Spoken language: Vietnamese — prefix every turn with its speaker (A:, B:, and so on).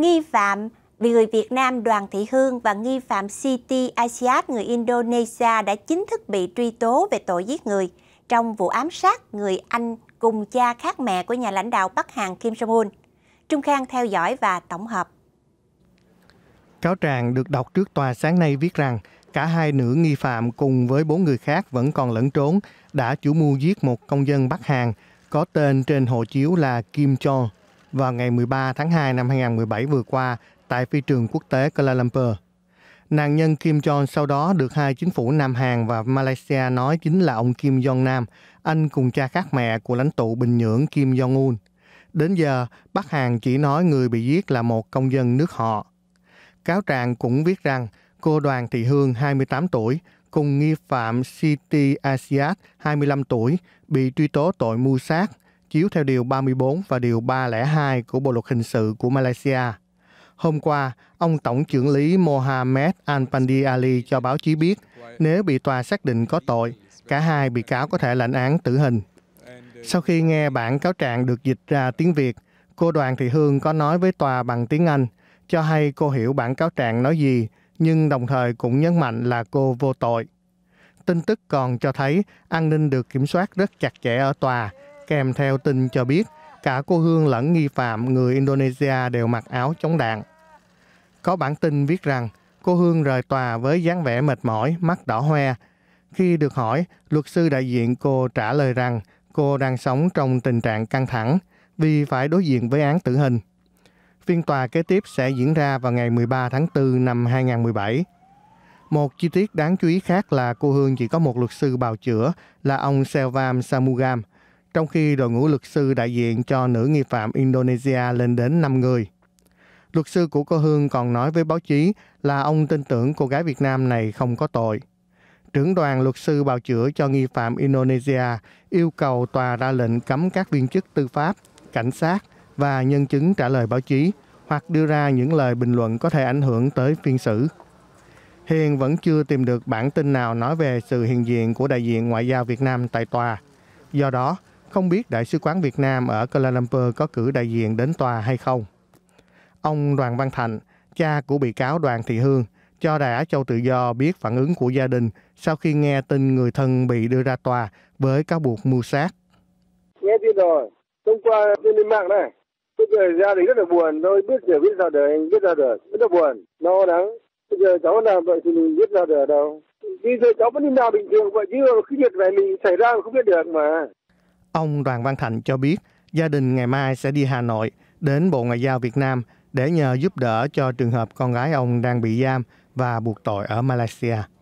A: nghi phạm vì người Việt Nam Đoàn Thị Hương và nghi phạm Siti Aisyat người Indonesia đã chính thức bị truy tố về tội giết người trong vụ ám sát người Anh cùng cha khác mẹ của nhà lãnh đạo Bắc Hàn Kim Jong-un. Trung Khang theo dõi và tổng hợp. Cáo trạng được đọc trước tòa sáng nay viết rằng cả hai nữ nghi phạm cùng với bốn người khác vẫn còn lẫn trốn đã chủ mưu giết một công dân Bắc Hàn có tên trên hộ chiếu là Kim Cho vào ngày 13 tháng 2 năm 2017 vừa qua tại phi trường quốc tế Kuala Lumpur. Nạn nhân Kim Jong sau đó được hai chính phủ Nam Hàn và Malaysia nói chính là ông Kim Jong Nam, anh cùng cha khác mẹ của lãnh tụ Bình Nhưỡng Kim Jong-un. Đến giờ, Bắc Hàn chỉ nói người bị giết là một công dân nước họ. Cáo trạng cũng viết rằng cô Đoàn Thị Hương, 28 tuổi, cùng nghi phạm Siti Asiat, 25 tuổi, bị truy tố tội mưu sát – chiếu theo Điều 34 và Điều 302 của Bộ Luật Hình sự của Malaysia. Hôm qua, ông Tổng trưởng lý Mohamed Al-Pandi Ali cho báo chí biết nếu bị tòa xác định có tội, cả hai bị cáo có thể lãnh án tử hình. Sau khi nghe bản cáo trạng được dịch ra tiếng Việt, cô Đoàn Thị Hương có nói với tòa bằng tiếng Anh, cho hay cô hiểu bản cáo trạng nói gì, nhưng đồng thời cũng nhấn mạnh là cô vô tội. Tin tức còn cho thấy an ninh được kiểm soát rất chặt chẽ ở tòa, kèm theo tin cho biết cả cô Hương lẫn nghi phạm người Indonesia đều mặc áo chống đạn. Có bản tin viết rằng cô Hương rời tòa với dáng vẻ mệt mỏi, mắt đỏ hoe. Khi được hỏi, luật sư đại diện cô trả lời rằng cô đang sống trong tình trạng căng thẳng vì phải đối diện với án tử hình. Phiên tòa kế tiếp sẽ diễn ra vào ngày 13 tháng 4 năm 2017. Một chi tiết đáng chú ý khác là cô Hương chỉ có một luật sư bào chữa là ông Selvam Samugam – trong khi đội ngũ luật sư đại diện cho nữ nghi phạm Indonesia lên đến 5 người. Luật sư của cô Hương còn nói với báo chí là ông tin tưởng cô gái Việt Nam này không có tội. Trưởng đoàn luật sư bào chữa cho nghi phạm Indonesia yêu cầu tòa ra lệnh cấm các viên chức tư pháp, cảnh sát và nhân chứng trả lời báo chí hoặc đưa ra những lời bình luận có thể ảnh hưởng tới phiên xử. Hiện vẫn chưa tìm được bản tin nào nói về sự hiện diện của đại diện ngoại giao Việt Nam tại tòa. Do đó, không biết Đại sứ quán Việt Nam ở Kuala Lumpur có cử đại diện đến tòa hay không. Ông Đoàn Văn Thành, cha của bị cáo Đoàn Thị Hương, cho Đài Á Châu Tự Do biết phản ứng của gia đình sau khi nghe tin người thân bị đưa ra tòa với cáo buộc mưu sát. Nghe tin rồi, thông qua trên mạng này, bây giờ gia đình rất là buồn, tôi biết giờ biết ra đời, biết ra đời, rất là buồn, lo lắng. Bây giờ cháu làm vậy thì mình biết ra đời đâu. Bây giờ cháu vẫn đi nào bình thường vậy chứ khi nhiệt về mình xảy ra không biết được mà. Ông Đoàn Văn Thành cho biết gia đình ngày mai sẽ đi Hà Nội đến Bộ Ngoại giao Việt Nam để nhờ giúp đỡ cho trường hợp con gái ông đang bị giam và buộc tội ở Malaysia.